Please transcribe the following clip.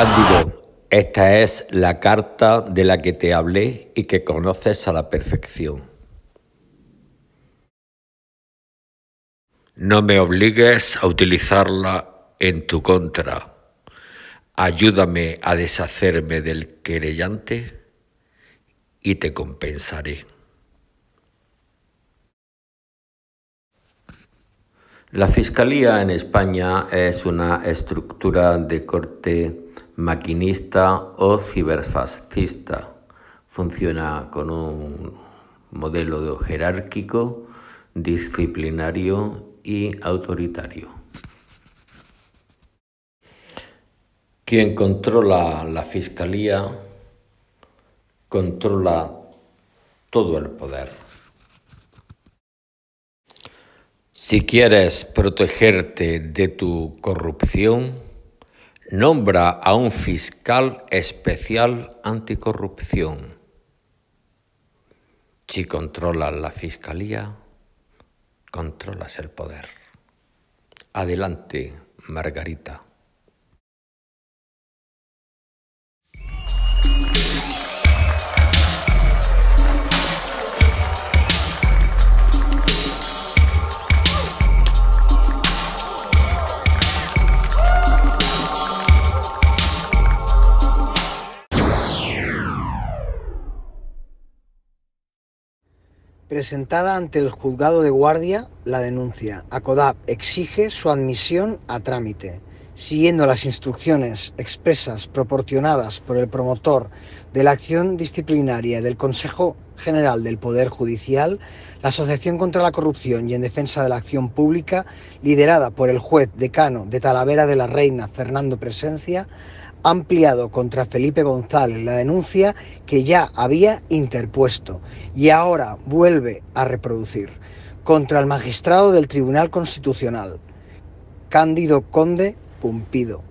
Cándido, esta es la carta de la que te hablé y que conoces a la perfección. No me obligues a utilizarla en tu contra. Ayúdame a deshacerme del querellante y te compensaré. La Fiscalía en España es una estructura de corte maquinista o ciberfascista. Funciona con un modelo jerárquico, disciplinario y autoritario. Quien controla la Fiscalía controla todo el poder. Si quieres protegerte de tu corrupción, nombra a un fiscal especial anticorrupción. Si controlas la fiscalía, controlas el poder. Adelante, Margarita. Presentada ante el juzgado de guardia la denuncia, ACODAP exige su admisión a trámite. Siguiendo las instrucciones expresas proporcionadas por el promotor de la acción disciplinaria del Consejo General del Poder Judicial, la Asociación contra la Corrupción y en Defensa de la Acción Pública, liderada por el juez decano de Talavera de la Reina, Fernando Presencia, ha ampliado contra Felipe González la denuncia que ya había interpuesto y ahora vuelve a reproducir contra el magistrado del Tribunal Constitucional, Cándido Conde Pumpido